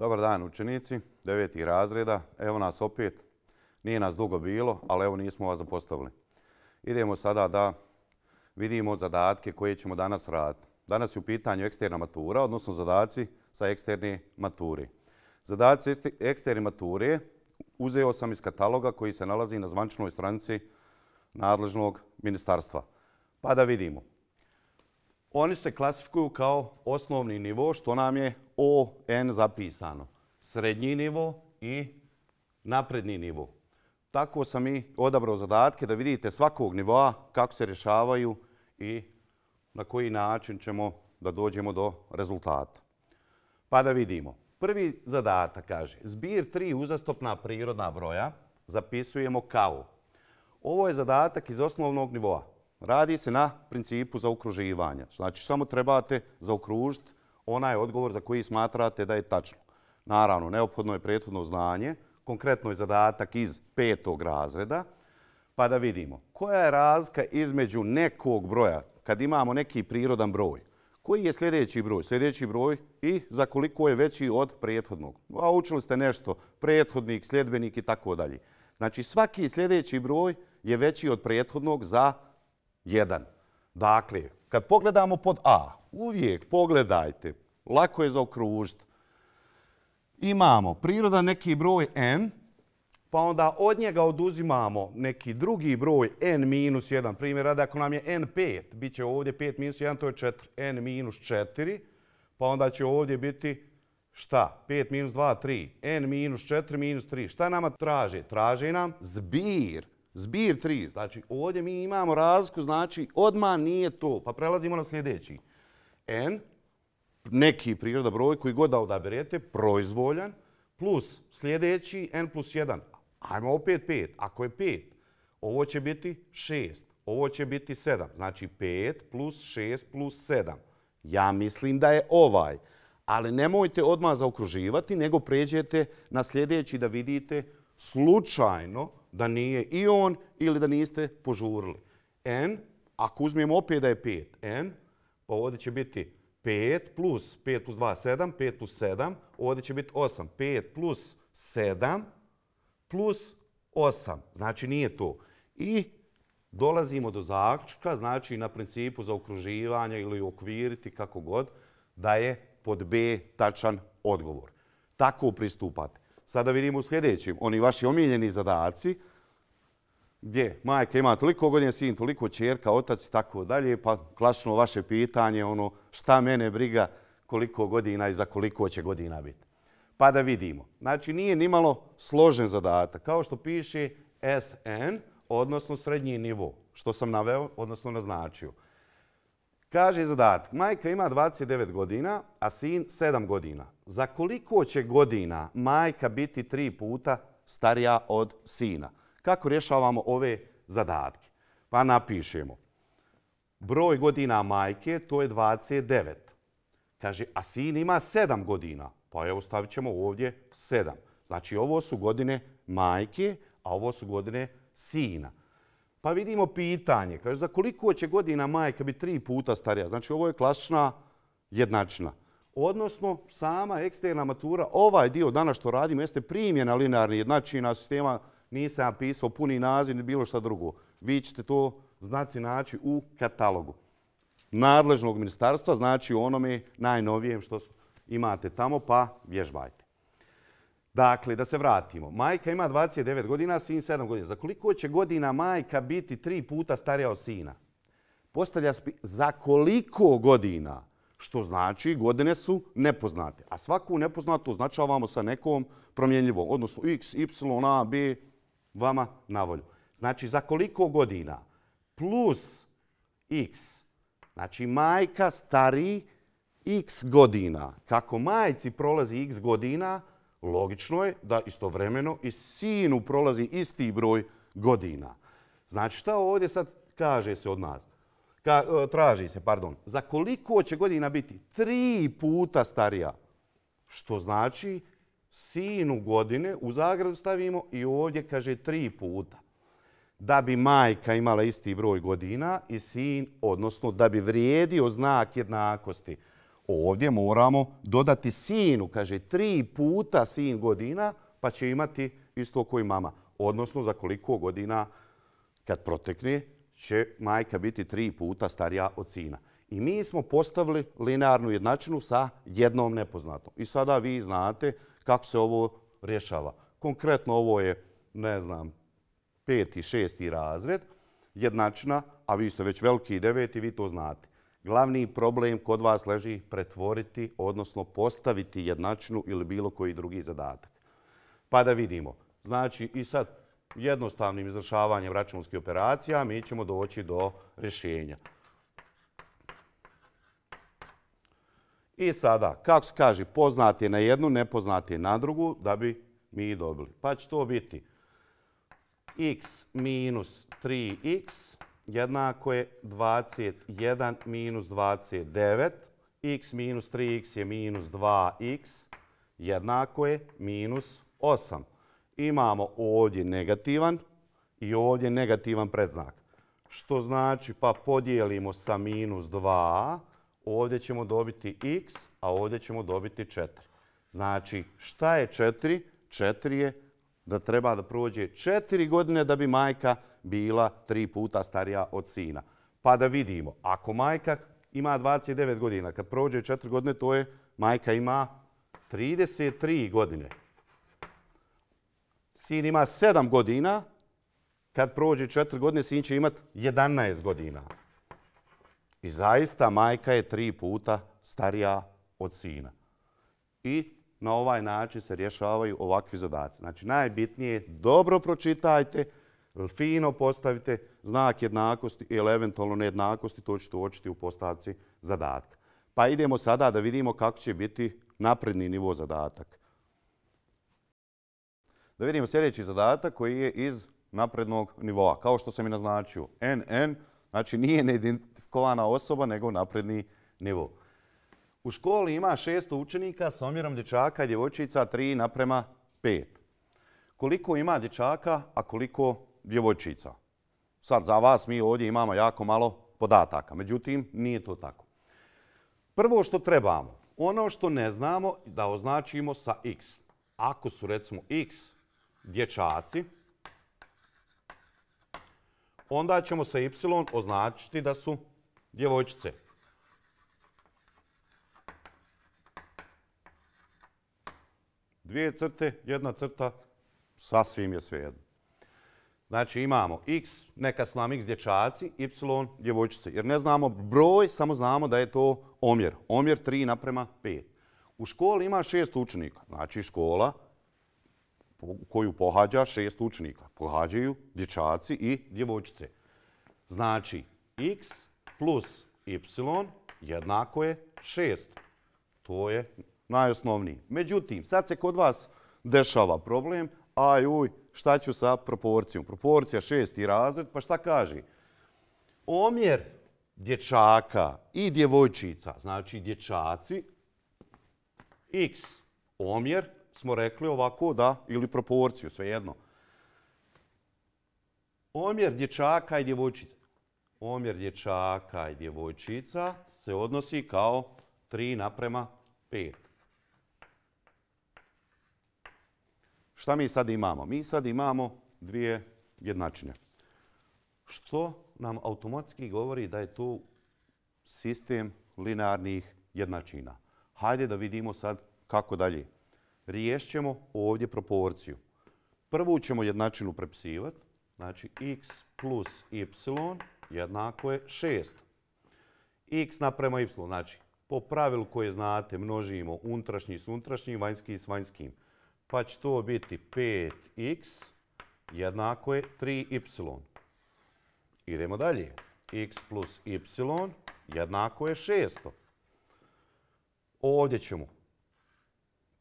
Dobar dan učenici, devetih razreda. Evo nas opet, nije nas dugo bilo, ali evo nismo vas zapostavili. Idemo sada da vidimo zadatke koje ćemo danas raditi. Danas je u pitanju eksterna matura, odnosno zadaci sa eksterne mature. Zadaci eksterne mature uzeo sam iz kataloga koji se nalazi na zvančnoj stranici nadležnog ministarstva. Pa da vidimo. Oni se klasifikuju kao osnovni nivo, što nam je ON zapisano. Srednji nivo i napredni nivo. Tako sam i odabrao zadatke da vidite svakog nivoa kako se rješavaju i na koji način ćemo da dođemo do rezultata. Pa da vidimo. Prvi zadatak kaže, zbir tri uzastopna prirodna broja zapisujemo kao. Ovo je zadatak iz osnovnog nivoa. Radi se na principu zaokruživanja. Znači, samo trebate zaokružiti onaj odgovor za koji smatrate da je tačno. Naravno, neophodno je prethodno znanje, konkretno je zadatak iz petog razreda, pa da vidimo koja je razlika između nekog broja, kad imamo neki prirodan broj, koji je sljedeći broj? Sljedeći broj i za koliko je veći od prethodnog. A učili ste nešto, prethodnik, sljedbenik i tako dalje. Znači svaki sljedeći broj je veći od prethodnog za 1. Dakle, kad pogledamo pod A, uvijek pogledajte, lako je zaokružiti. Imamo priroda neki broj n, pa onda od njega oduzimamo neki drugi broj n minus 1. Primjer, rada ako nam je n 5, bit će ovdje 5 minus 1, to je 4. n minus 4, pa onda će ovdje biti šta? 5 minus 2, 3. n minus 4 minus 3. Šta nama traže? Traže nam zbir Zbir 3, znači ovdje mi imamo razliku, znači odmah nije to. Pa prelazimo na sljedeći. N, neki priroda broj koji god da odaberete, proizvoljan, plus sljedeći N plus 1. Ajmo opet 5. Ako je 5, ovo će biti 6. Ovo će biti 7. Znači 5 plus 6 plus 7. Ja mislim da je ovaj. Ali nemojte odmah zaokruživati, nego pređete na sljedeći da vidite slučajno da nije i on ili da niste požurili. N, ako uzmijemo opet da je 5, N, pa ovdje će biti 5 plus 5 plus 2, 7, 5 plus 7, ovdje će biti 8. 5 plus 7 plus 8, znači nije to. I dolazimo do zaključka, znači na principu za okruživanje ili okviriti kako god, da je pod B tačan odgovor. Tako pristupate. Sada vidimo u sljedećim. Oni vaši omiljeni zadaci, gdje majka ima toliko godina, sin toliko čerka, otac i tako dalje, pa klasno vaše pitanje, ono šta mene briga koliko godina i za koliko će godina biti. Pa da vidimo. Znači nije nimalo složen zadatak, kao što piše SN, odnosno srednji nivo, što sam naveo, odnosno naznačio. Kaže zadatak, majka ima 29 godina, a sin 7 godina. Za koliko će godina majka biti tri puta starija od sina? Kako rješavamo ove zadatke? Pa napišemo. Broj godina majke to je 29. Kaže, a sin ima 7 godina. Pa evo stavit ćemo ovdje 7. Znači ovo su godine majke, a ovo su godine sina. Pa vidimo pitanje. Kaže, za koliko će godina majka biti tri puta starija? Znači, ovo je klasična jednačina. Odnosno, sama eksterna matura, ovaj dio dana što radimo, jeste primjena linearnih jednačina sistema. Nisam pisao puni naziv ni bilo šta drugo. Vi ćete to znati naći u katalogu nadležnog ministarstva, znači onome najnovijem što imate tamo, pa vježbajte. Dakle, da se vratimo. Majka ima 29 godina, sin 7 godina. Za koliko će godina majka biti tri puta starija od sina? Postavlja spi... za koliko godina? Što znači godine su nepoznate. A svaku nepoznatu označavamo sa nekom promjenljivom. Odnosno x, y, a, b, vama na volju. Znači za koliko godina? Plus x. Znači majka stari x godina. Kako majci prolazi x godina, Logično je da istovremeno i sinu prolazi isti broj godina. Znači šta ovdje sad kaže se od nas? E, traži se, pardon. Za koliko će godina biti? Tri puta starija. Što znači sinu godine u zagradu stavimo i ovdje kaže tri puta. Da bi majka imala isti broj godina i sin, odnosno da bi vrijedio znak jednakosti. Ovdje moramo dodati sinu, kaže tri puta sin godina, pa će imati isto koji mama. Odnosno za koliko godina kad protekne će majka biti tri puta starija od sina. I mi smo postavili linearnu jednačinu sa jednom nepoznatom. I sada vi znate kako se ovo rješava. Konkretno ovo je, ne znam, peti, šesti razred, jednačina, a vi ste već veliki i vi to znate. Glavni problem kod vas leži pretvoriti, odnosno postaviti jednačinu ili bilo koji drugi zadatak. Pa da vidimo. Znači, i sad jednostavnim izvršavanjem računskih operacija mi ćemo doći do rješenja. I sada, kako se kaže, poznati na jednu, nepoznati na drugu, da bi mi dobili. Pa će to biti x minus 3x jednako je 21 minus 29, x minus 3x je minus 2x, jednako je minus 8. Imamo ovdje negativan i ovdje negativan predznak. Što znači pa podijelimo sa minus 2, ovdje ćemo dobiti x, a ovdje ćemo dobiti 4. Znači šta je 4? 4 je da treba da prođe 4 godine da bi majka bila tri puta starija od sina. Pa da vidimo, ako majka ima 29 godina, kad prođe četiri godine, to je majka ima 33 godine. Sin ima 7 godina, kad prođe četiri godine, sin će imati 11 godina. I zaista majka je tri puta starija od sina. I na ovaj način se rješavaju ovakvi zadaci. Znači, najbitnije dobro pročitajte, fino postavite znak jednakosti ili eventualno nejednakosti, to ćete uočiti u postavci zadatka. Pa idemo sada da vidimo kako će biti napredni nivo zadatak. Da vidimo sljedeći zadatak koji je iz naprednog nivoa. Kao što sam i naznačio, NN, znači nije neidentifikovana osoba, nego napredni nivo. U školi ima šesto učenika sa omjerom dječaka i djevojčica 3 naprema 5. Koliko ima dječaka, a koliko djevojčica. Sad za vas mi ovdje imamo jako malo podataka. Međutim, nije to tako. Prvo što trebamo, ono što ne znamo da označimo sa x. Ako su recimo x dječaci, onda ćemo sa y označiti da su djevojčice. Dvije crte, jedna crta, sasvim je jedno. Znači imamo x, neka su nam x dječaci, y djevojčice. Jer ne znamo broj, samo znamo da je to omjer. Omjer 3 naprema 5. U školi ima šest učenika. Znači škola koju pohađa šest učenika. Pohađaju dječaci i djevojčice. Znači x plus y jednako je 6. To je najosnovniji. Međutim, sad se kod vas dešava problem aj uj, šta ću sa proporcijom? Proporcija šesti razred, pa šta kaže? Omjer dječaka i djevojčica, znači dječaci, x omjer, smo rekli ovako da, ili proporciju, svejedno. Omjer dječaka i djevojčica. Omjer dječaka i djevojčica se odnosi kao 3 naprema Šta mi sad imamo? Mi sad imamo dvije jednačine. Što nam automatski govori da je tu sistem linearnih jednačina. Hajde da vidimo sad kako dalje. Riješćemo ovdje proporciju. Prvu ćemo jednačinu prepisivati. Znači x plus y jednako je 6. x naprema y, znači po pravilu koje znate množimo unutrašnji s unutrašnjim, vanjski s vanjskim pa će to biti 5x jednako je 3y. Idemo dalje. x plus y jednako je 600. Ovdje ćemo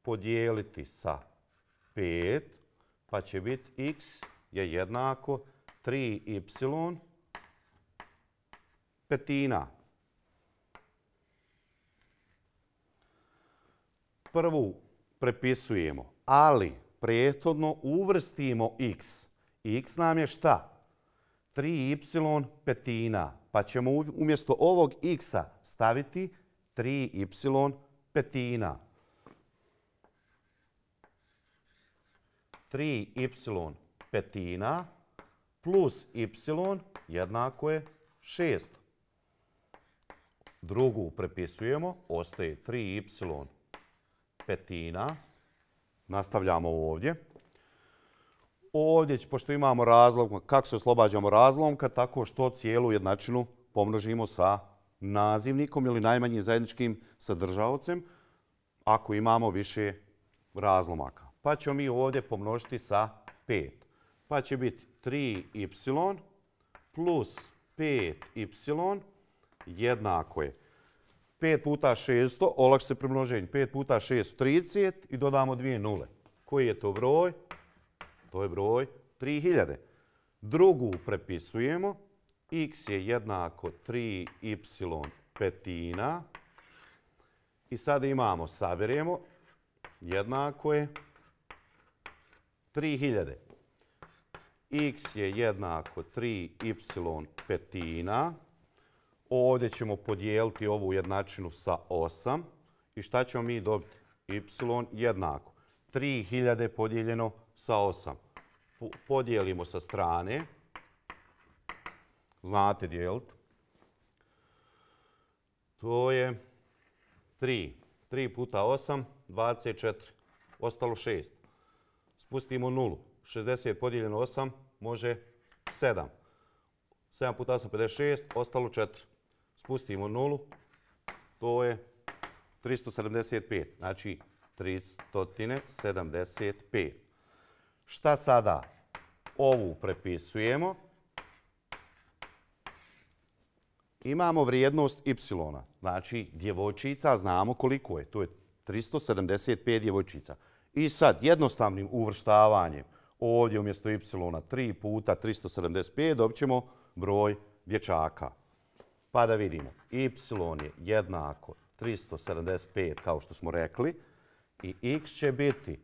podijeliti sa 5, pa će biti x je jednako 3y petina. Prvu prepisujemo ali prethodno uvrstimo x. x nam je šta? 3y petina. Pa ćemo umjesto ovog x-a staviti 3y petina. 3y petina plus y jednako je 6. Drugu prepisujemo, ostaje 3y petina Nastavljamo ovdje. Ovdje, pošto imamo razlog, kako se oslobađamo razlomka, tako što cijelu jednačinu pomnožimo sa nazivnikom ili najmanjim zajedničkim sadržavcem, ako imamo više razlomaka. Pa ćemo mi ovdje pomnožiti sa 5. Pa će biti 3y plus 5y jednako je 5 puta 600, olakš se primnoženje, 5 puta 6, 30 i dodamo dvije nule. Koji je to broj? To je broj 3000. Drugu prepisujemo, x je jednako 3y petina. I sad imamo, saberemo, jednako je 3000. x je jednako 3y petina. Ovdje ćemo podijeliti ovu jednačinu sa 8. I šta ćemo mi dobiti? y jednako. 3000 podijeljeno sa 8. Podijelimo sa strane. Znate dijeliti. To je 3. 3 puta 8, 24. Ostalo 6. Spustimo 0. 60 podijeljeno 8 može 7. 7 puta 8, 56. Ostalo 4. Pustimo nulu, to je 375, znači 375. Šta sada? Ovu prepisujemo. Imamo vrijednost y, znači djevojčica znamo koliko je, to je 375 djevojčica. I sad jednostavnim uvrštavanjem ovdje umjesto y 3 puta 375 dobit ćemo broj dječaka. Pa da vidimo, y je jednako 375 kao što smo rekli i x će biti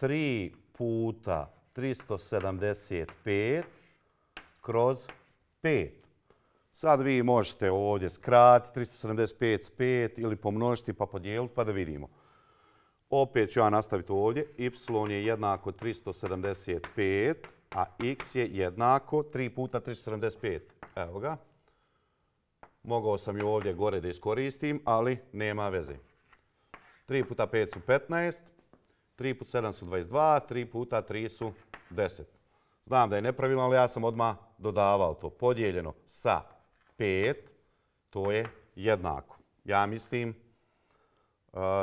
3 puta 375 kroz 5. Sad vi možete ovdje skratiti 375 s 5 ili pomnožiti pa podijeliti pa da vidimo. Opet ću ja nastaviti ovdje. y je jednako 375, a x je jednako 3 puta 375. Evo ga. Mogao sam ju ovdje gore da iskoristim, ali nema veze. 3 puta 5 su 15, 3 puta 7 su 22, 3 puta 3 su 10. Znam da je nepravilno, ali ja sam odmah dodavao to. Podijeljeno sa 5, to je jednako. Ja mislim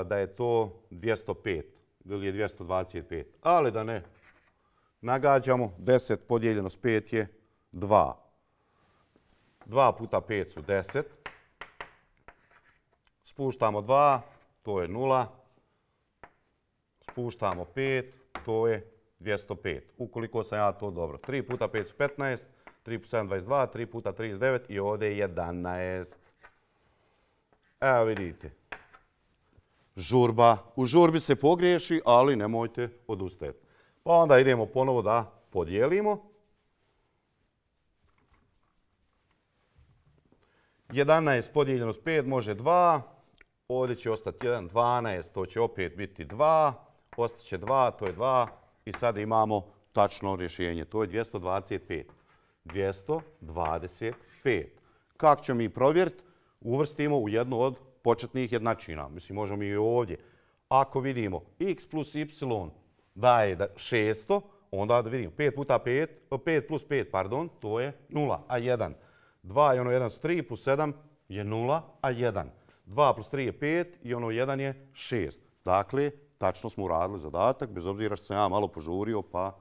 da je to 205 ili je 225, ali da ne. Nagađamo, 10 podijeljeno s 5 je 2. 2 puta 5 su 10. Spuštamo 2, to je 0. Spuštamo 5, to je 205. Ukoliko sam ja to dobro. 3 puta 5 su 15, 3 puta 7 22, 3 puta 39 i ovdje je 11. Evo vidite. Žurba. U žurbi se pogriješi, ali nemojte odustajati. Pa onda idemo ponovo da podijelimo. 11 podijeljeno s 5 može 2. Ovdje će ostati 1, 12, to će opet biti 2. Ostaće 2, to je 2. I sad imamo tačno rješenje. To je 225. 225. Kako ćemo mi provjeriti? Uvrstimo u jednu od početnih jednačina. Mislim, možemo i ovdje. Ako vidimo x plus y daje 600, onda da vidimo 5 puta 5, 5 plus 5, pardon, to je 0, a 1. 2 ono i ono 1 su 3, plus 7 je 0, a 1. 2 plus 3 je 5 i ono 1 je 6. Dakle, tačno smo uradili zadatak, bez obzira što sam ja malo požurio pa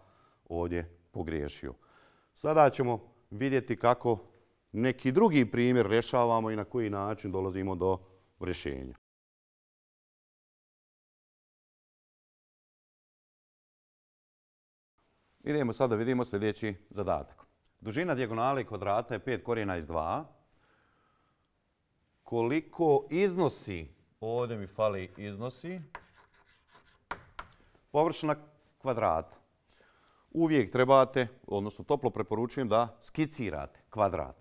ovdje pogriješio. Sada ćemo vidjeti kako neki drugi primjer rješavamo i na koji način dolazimo do rješenja. Idemo sada da vidimo sljedeći zadatak. Dužina dijagonale kvadrata je 5 korijena iz 2. Koliko iznosi, ovdje mi fali iznosi, površina kvadrata. Uvijek trebate, odnosno toplo preporučujem da skicirate kvadrat.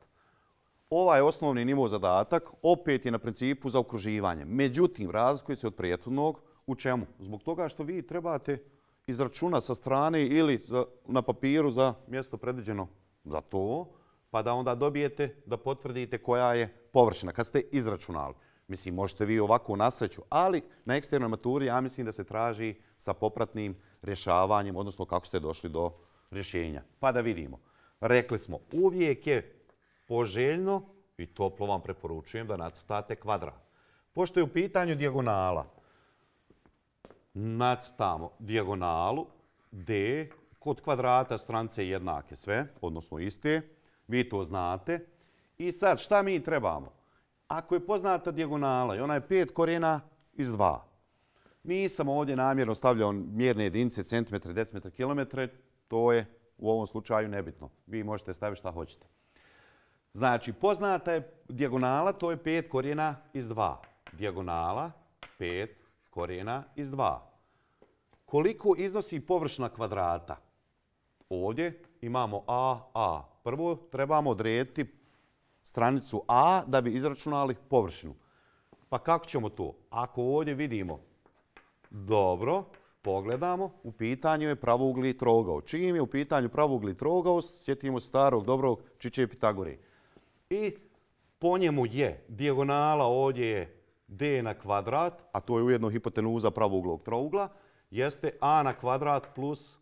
Ovaj osnovni nivo zadatak opet je na principu za okruživanje. Međutim, razlikuje se od prijetudnog u čemu? Zbog toga što vi trebate izračuna sa strane ili na papiru za mjesto predviđeno za to, pa da onda dobijete da potvrdite koja je površina, kad ste izračunali. Mislim, možete vi ovako u nasreću, ali na eksternoj maturi ja mislim da se traži sa popratnim rješavanjem, odnosno kako ste došli do rješenja. Pa da vidimo. Rekli smo, uvijek je poželjno i toplo vam preporučujem da nacrtate kvadrat. Pošto je u pitanju dijagonala, nacrtamo dijagonalu D kod kvadrata strance jednake sve, odnosno iste. Vi to znate. I sad, šta mi trebamo? Ako je poznata dijagonala i ona je 5 korijena iz 2. Nisam ovdje namjerno stavljao mjerne jedinice, centimetre, decimetre, kilometre. To je u ovom slučaju nebitno. Vi možete staviti šta hoćete. Znači, poznata je dijagonala, to je pet korijena iz dva. Dijagonala pet korijena iz 2. Koliko iznosi površina kvadrata? Ovdje imamo A, A. Prvo trebamo odrediti stranicu A da bi izračunali površinu. Pa kako ćemo to? Ako ovdje vidimo dobro, pogledamo, u pitanju je pravougli trogao. Čim je u pitanju pravougli trogao, sjetimo starog dobrog Čiče Pitagore. I po njemu je dijagonala ovdje je d na kvadrat, a to je ujedno hipotenuza pravouglog trougla, jeste a na kvadrat plus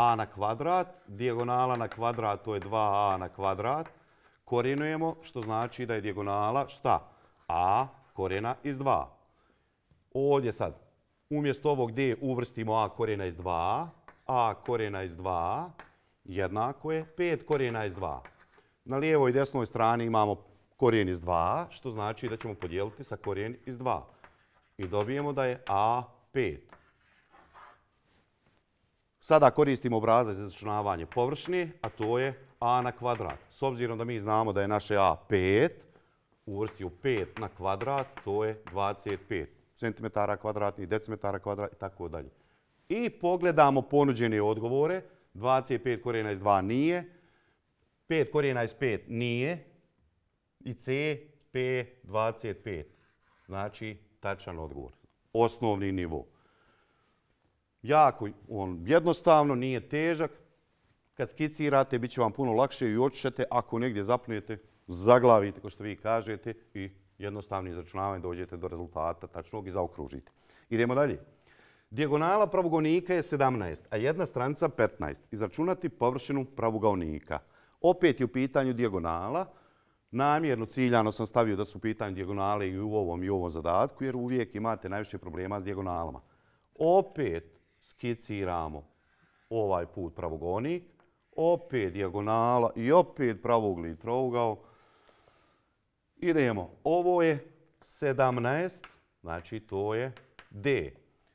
a na kvadrat, dijagonala na kvadrat, to je 2a na kvadrat, korinujemo, što znači da je dijagonala šta? a korijena iz 2. Ovdje sad, umjesto ovog gdje uvrstimo a korijena iz 2a, a iz 2 jednako je 5 korijena iz 2. Na lijevoj i desnoj strani imamo korijen iz 2, što znači da ćemo podijeliti sa korijen iz 2. I dobijemo da je a 5. Sada koristimo obrazac za začinavanje površine, a to je a na kvadrat. S obzirom da mi znamo da je naše a 5, uvrstio 5 na kvadrat, to je 25 cm kvadratni, decimetara kvadrat i tako dalje. I pogledamo ponuđene odgovore. 25 korijena iz 2 nije, 5 korijena iz 5 nije i C, P, 25. Znači, tačan odgovor. Osnovni nivo. Jako on jednostavno, nije težak. Kad skicirate, bit će vam puno lakše i očišete. Ako negdje zapnujete, zaglavite, kao što vi kažete, i jednostavno izračunavanje dođete do rezultata tačnog i zaokružite. Idemo dalje. Dijagonala pravogonika je 17, a jedna stranica 15. Izračunati površinu pravugonika. Opet je u pitanju dijagonala. Namjerno, ciljano sam stavio da su u pitanju dijagonale i u ovom i u ovom zadatku, jer uvijek imate najviše problema s dijagonalama. Opet, skiciramo ovaj put pravogonik, opet dijagonala i opet pravogli trougao. Idemo, ovo je 17, znači to je D.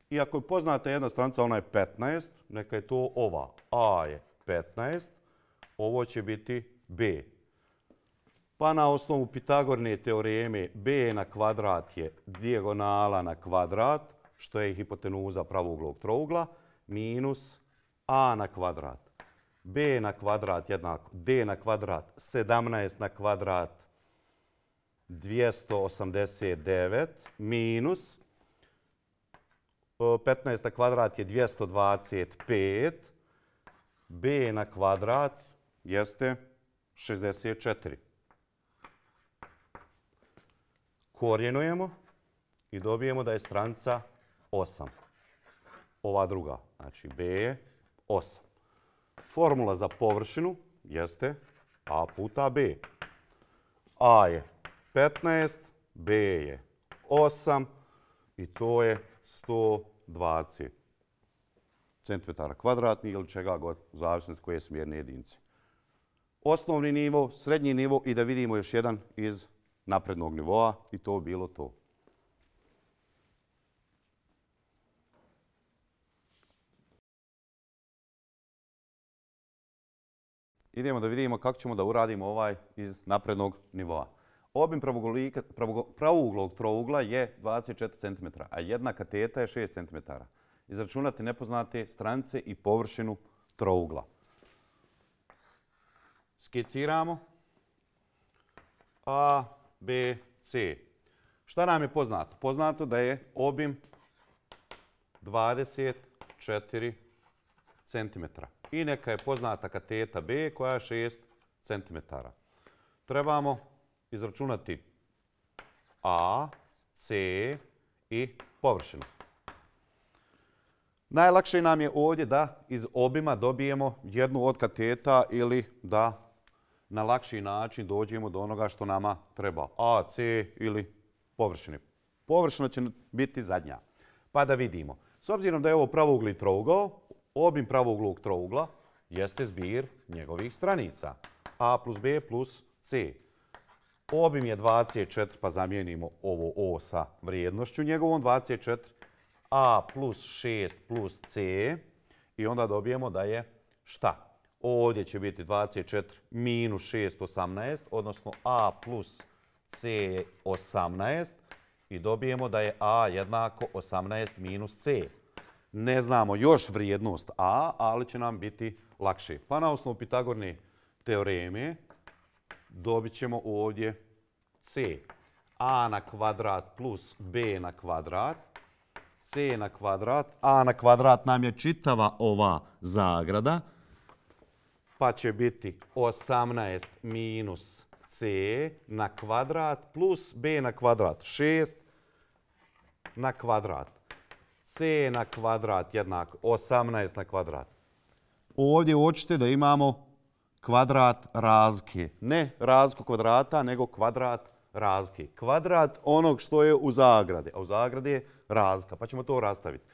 I ako je poznata jedna stranca, ona je 15, neka je to ova. A je 15, ovo će biti B. Pa na osnovu Pitagorne teoreme B na kvadrat je dijagonala na kvadrat što je hipotenuza pravouglog trougla, minus a na kvadrat, b na kvadrat jednako, d na kvadrat, 17 na kvadrat, 289 minus 15 e, na kvadrat je 225, b na kvadrat jeste 64. Korjenujemo i dobijemo da je stranca 8. Ova druga, znači B je 8. Formula za površinu jeste A puta B. A je 15, B je 8 i to je 120 cm kvadratni ili čega god, zavisno s koje smjerne jedinice. Osnovni nivo, srednji nivo i da vidimo još jedan iz naprednog nivoa i to bilo to. idemo da vidimo kako ćemo da uradimo ovaj iz naprednog nivoa. Obim pravouglog trougla je 24 cm, a jedna kateta je 6 cm. Izračunati nepoznate stranice i površinu trougla. Skiciramo. A, B, C. Šta nam je poznato? Poznato da je obim 24 cm i neka je poznata kateta B koja je 6 cm. Trebamo izračunati A, C i površinu. Najlakše nam je ovdje da iz obima dobijemo jednu od kateta ili da na lakši način dođemo do onoga što nama treba. A, C ili površine. Površina će biti zadnja. Pa da vidimo. S obzirom da je ovo pravougli trougao, obim pravouglog trougla jeste zbir njegovih stranica. A plus B plus C. Obim je 24, pa zamijenimo ovo O sa vrijednošću njegovom. 24 A plus 6 plus C. I onda dobijemo da je šta? Ovdje će biti 24 minus 6, 18, odnosno A plus C je 18. I dobijemo da je A jednako 18 minus C ne znamo još vrijednost a, ali će nam biti lakše. Pa na osnovu Pitagorne teoreme dobit ćemo ovdje c. a na kvadrat plus b na kvadrat, c na kvadrat, a na kvadrat nam je čitava ova zagrada, pa će biti 18 minus c na kvadrat plus b na kvadrat, 6 na kvadrat c na kvadrat jednak 18 na kvadrat. Ovdje uočite da imamo kvadrat razke. Ne razku kvadrata, nego kvadrat razke. Kvadrat onog što je u zagrade, a u zagradi je razka, pa ćemo to rastaviti.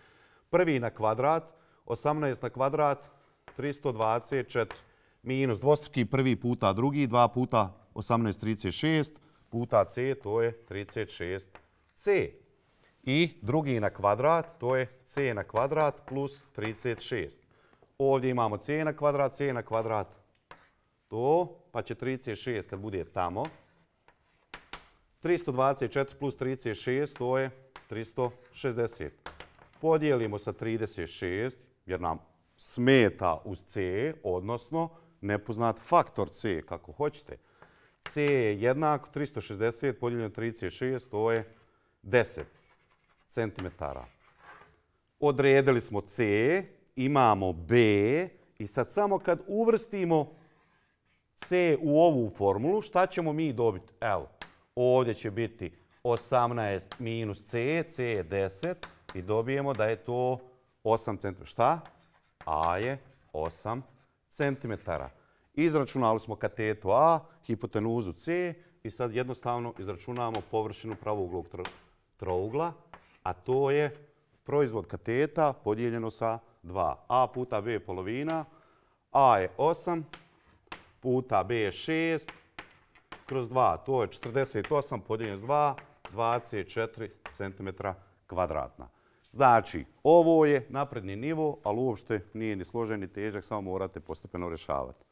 Prvi na kvadrat, 18 na kvadrat, 324 minus dvostruki prvi puta drugi, 2 puta 18, 36 puta c, to je 36c. I drugi na kvadrat, to je c na kvadrat plus 36. Ovdje imamo c na kvadrat, c na kvadrat, to, pa će 36 kad bude tamo. 324 plus 36, to je 360. Podijelimo sa 36, jer nam smeta uz c, odnosno nepoznat faktor c, kako hoćete. c je jednako 360 podijeljeno 36, to je 10. Centimetara. Odredili smo C, imamo B i sad samo kad uvrstimo C u ovu formulu, šta ćemo mi dobiti? Evo, ovdje će biti 18 minus C, C je 10 i dobijemo da je to 8 cm. Šta? A je 8 cm. Izračunali smo katetu A, hipotenuzu C i sad jednostavno izračunamo površinu pravouglog trougla a to je proizvod kateta podijeljeno sa 2. a puta b polovina, a je 8 puta b je 6 kroz 2. To je 48 podijeljeno s 2, 24 cm kvadratna. Znači, ovo je napredni nivo, ali uopšte nije ni složen ni težak, samo morate postepeno rješavati.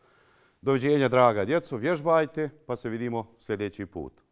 Doviđenja, draga djeco, vježbajte, pa se vidimo sljedeći put.